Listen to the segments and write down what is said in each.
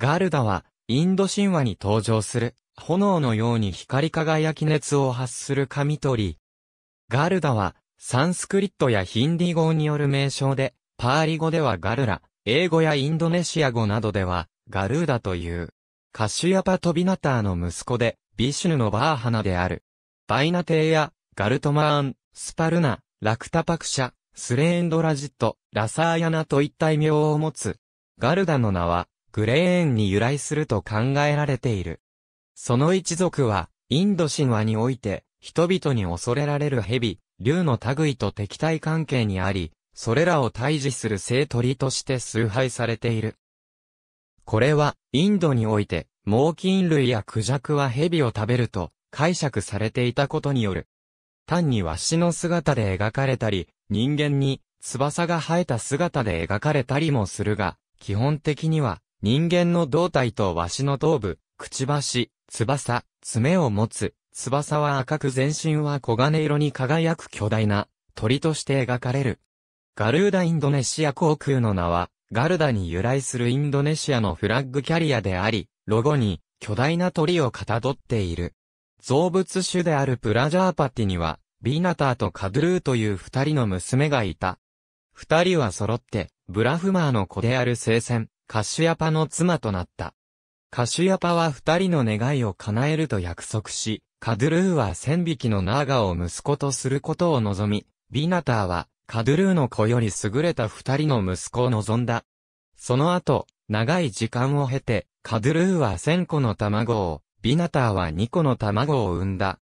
ガルダは、インド神話に登場する、炎のように光り輝き熱を発する神鳥。ガルダは、サンスクリットやヒンディ語による名称で、パーリ語ではガルラ、英語やインドネシア語などでは、ガルーダという、カシュヤパトビナターの息子で、ビシュヌのバーハナである。バイナテイヤ、ガルトマーン、スパルナ、ラクタパクシャ、スレーンドラジット、ラサーヤナといった異名を持つ。ガルダの名は、グレーンに由来すると考えられている。その一族は、インド神話において、人々に恐れられる蛇、竜の類と敵対関係にあり、それらを退治する聖鳥として崇拝されている。これは、インドにおいて、猛禽類やクジャクは蛇を食べると解釈されていたことによる。単にワシの姿で描かれたり、人間に翼が生えた姿で描かれたりもするが、基本的には人間の胴体と鷲の頭部、くちばし、翼、爪を持つ、翼は赤く全身は黄金色に輝く巨大な鳥として描かれる。ガルーダインドネシア航空の名は、ガルダに由来するインドネシアのフラッグキャリアであり、ロゴに巨大な鳥をかたどっている。造物種であるプラジャーパティには、ビーナターとカドゥルーという二人の娘がいた。二人は揃って、ブラフマーの子である聖戦、カシュヤパの妻となった。カシュヤパは二人の願いを叶えると約束し、カドゥルーは千匹のナーガを息子とすることを望み、ビナターはカドゥルーの子より優れた二人の息子を望んだ。その後、長い時間を経て、カドゥルーは千個の卵を、ビナターは二個の卵を産んだ。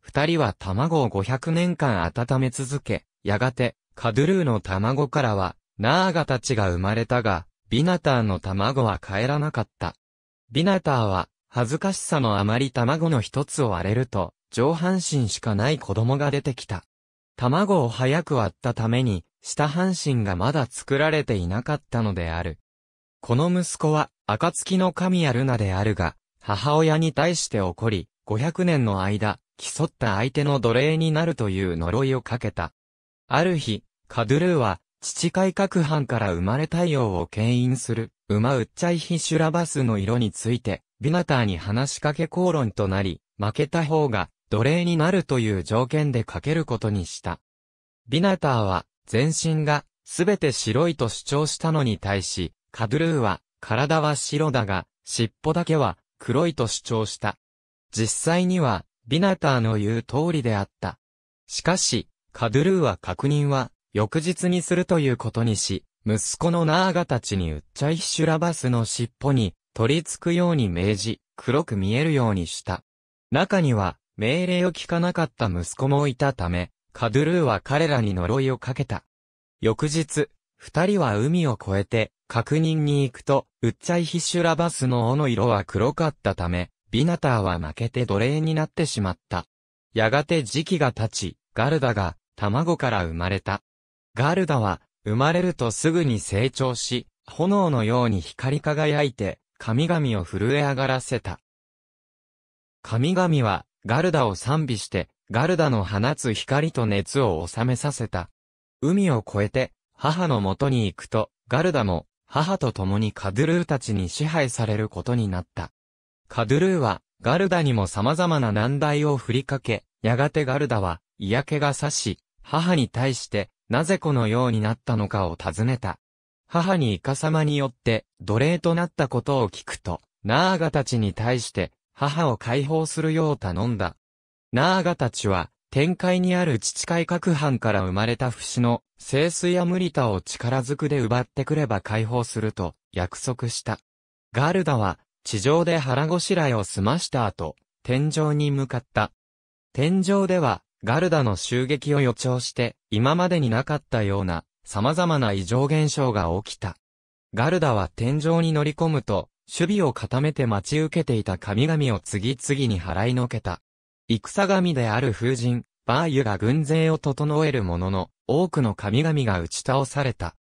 二人は卵を五百年間温め続け、やがて、カドゥルーの卵からは、ナーガたちが生まれたが、ビナターの卵は帰らなかった。ビナターは、恥ずかしさのあまり卵の一つを割れると、上半身しかない子供が出てきた。卵を早く割ったために、下半身がまだ作られていなかったのである。この息子は、暁の神やルナであるが、母親に対して怒り、500年の間、競った相手の奴隷になるという呪いをかけた。ある日、カドゥルーは、父改革班から生まれ太陽を牽引する、馬ウッチャイヒシュラバスの色について、ビナターに話しかけ口論となり、負けた方が奴隷になるという条件でかけることにした。ビナターは、全身がすべて白いと主張したのに対し、カドゥルーは、体は白だが、尻尾だけは黒いと主張した。実際には、ビナターの言う通りであった。しかし、カドゥルーは確認は翌日にするということにし、息子のナーガたちにウッチャイシュラバスの尻尾に取り付くように命じ、黒く見えるようにした。中には、命令を聞かなかった息子もいたため、カドゥルーは彼らに呪いをかけた。翌日、二人は海を越えて、確認に行くと、ウッチャイヒシュラバスの尾の色は黒かったため、ビナターは負けて奴隷になってしまった。やがて時期が経ち、ガルダが卵から生まれた。ガルダは、生まれるとすぐに成長し、炎のように光り輝いて、神々を震え上がらせた。神々は、ガルダを賛美して、ガルダの放つ光と熱を収めさせた。海を越えて、母のもとに行くと、ガルダも、母と共にカドゥルーたちに支配されることになった。カドゥルーは、ガルダにも様々な難題を振りかけ、やがてガルダは、嫌気がさし、母に対して、なぜこのようになったのかを尋ねた。母にイカ様によって奴隷となったことを聞くと、ナーガたちに対して母を解放するよう頼んだ。ナーガたちは、天界にある父海各藩から生まれた節の、清水や無理タを力ずくで奪ってくれば解放すると約束した。ガルダは、地上で腹ごしらえを済ました後、天井に向かった。天井では、ガルダの襲撃を予兆して、今までになかったような、様々な異常現象が起きた。ガルダは天井に乗り込むと、守備を固めて待ち受けていた神々を次々に払いのけた。戦神である風神、バーユが軍勢を整えるものの、多くの神々が打ち倒された。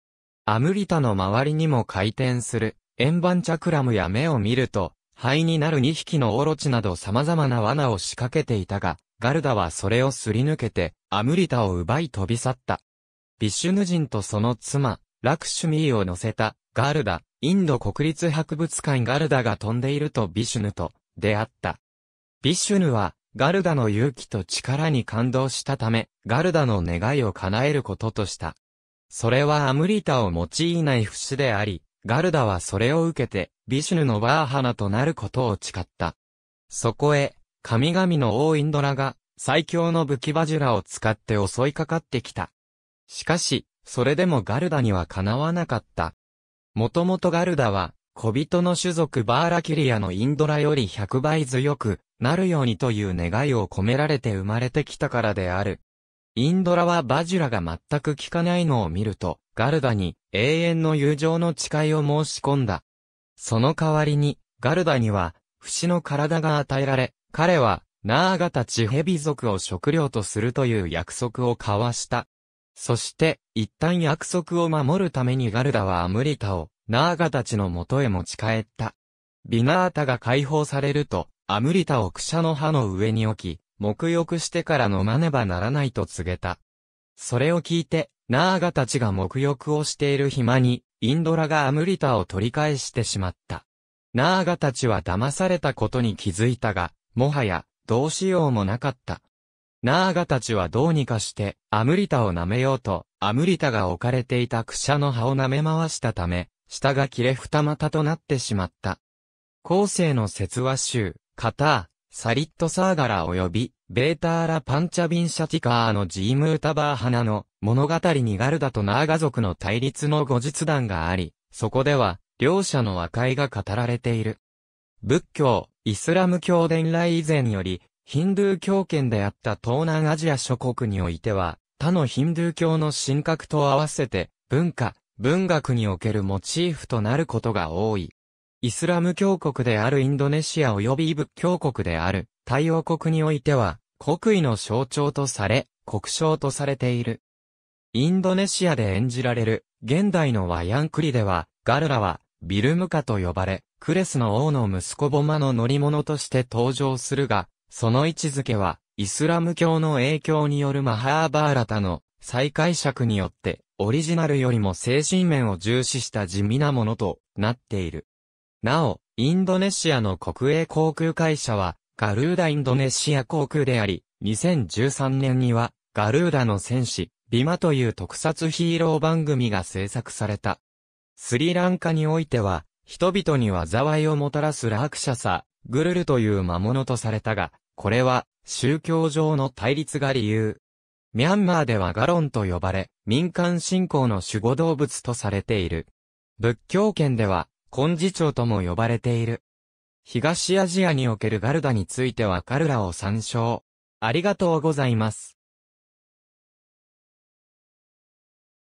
アムリタの周りにも回転する、円盤チャクラムや目を見ると、灰になる2匹のオロチなど様々な罠を仕掛けていたが、ガルダはそれをすり抜けて、アムリタを奪い飛び去った。ビッシュヌ人とその妻、ラクシュミーを乗せた、ガルダ、インド国立博物館ガルダが飛んでいるとビシュヌと出会った。ビシュヌは、ガルダの勇気と力に感動したため、ガルダの願いを叶えることとした。それはアムリタを用いない不死であり、ガルダはそれを受けて、ビシュヌのバーハナとなることを誓った。そこへ、神々の王インドラが、最強の武器バジュラを使って襲いかかってきた。しかし、それでもガルダにはかなわなかった。もともとガルダは、小人の種族バーラキュリアのインドラより100倍強くなるようにという願いを込められて生まれてきたからである。インドラはバジュラが全く効かないのを見ると、ガルダに永遠の友情の誓いを申し込んだ。その代わりに、ガルダには、節の体が与えられ、彼は、ナーガたちビ族を食料とするという約束を交わした。そして、一旦約束を守るためにガルダはアムリタを、ナーガたちの元へ持ち帰った。ビナータが解放されると、アムリタをクシャの葉の上に置き、沐浴してから飲まねばならないと告げた。それを聞いて、ナーガたちが沐浴をしている暇に、インドラがアムリタを取り返してしまった。ナーガたちは騙されたことに気づいたが、もはや、どうしようもなかった。ナーガたちはどうにかして、アムリタを舐めようと、アムリタが置かれていたクシャの葉を舐め回したため、下が切れ二股となってしまった。後世の説話集、カター、サリットサーガラ及び、ベーターラパンチャビンシャティカーのジームータバー花の物語にガルダとナーガ族の対立の後日談があり、そこでは、両者の和解が語られている。仏教、イスラム教伝来以前より、ヒンドゥー教圏であった東南アジア諸国においては、他のヒンドゥー教の神格と合わせて、文化、文学におけるモチーフとなることが多い。イスラム教国であるインドネシア及び仏教国である太陽国においては、国威の象徴とされ、国章とされている。インドネシアで演じられる現代のワヤンクリでは、ガルラはビルムカと呼ばれ、クレスの王の息子ボマの乗り物として登場するが、その位置づけは、イスラム教の影響によるマハーバーラタの再解釈によって、オリジナルよりも精神面を重視した地味なものとなっている。なお、インドネシアの国営航空会社は、ガルーダインドネシア航空であり、2013年には、ガルーダの戦士、ビマという特撮ヒーロー番組が制作された。スリランカにおいては、人々には災いをもたらすラークシャサ、グルルという魔物とされたが、これは、宗教上の対立が理由。ミャンマーではガロンと呼ばれ、民間信仰の守護動物とされている。仏教圏では、根治長とも呼ばれている。東アジアにおけるガルダについてはカルラを参照。ありがとうございます。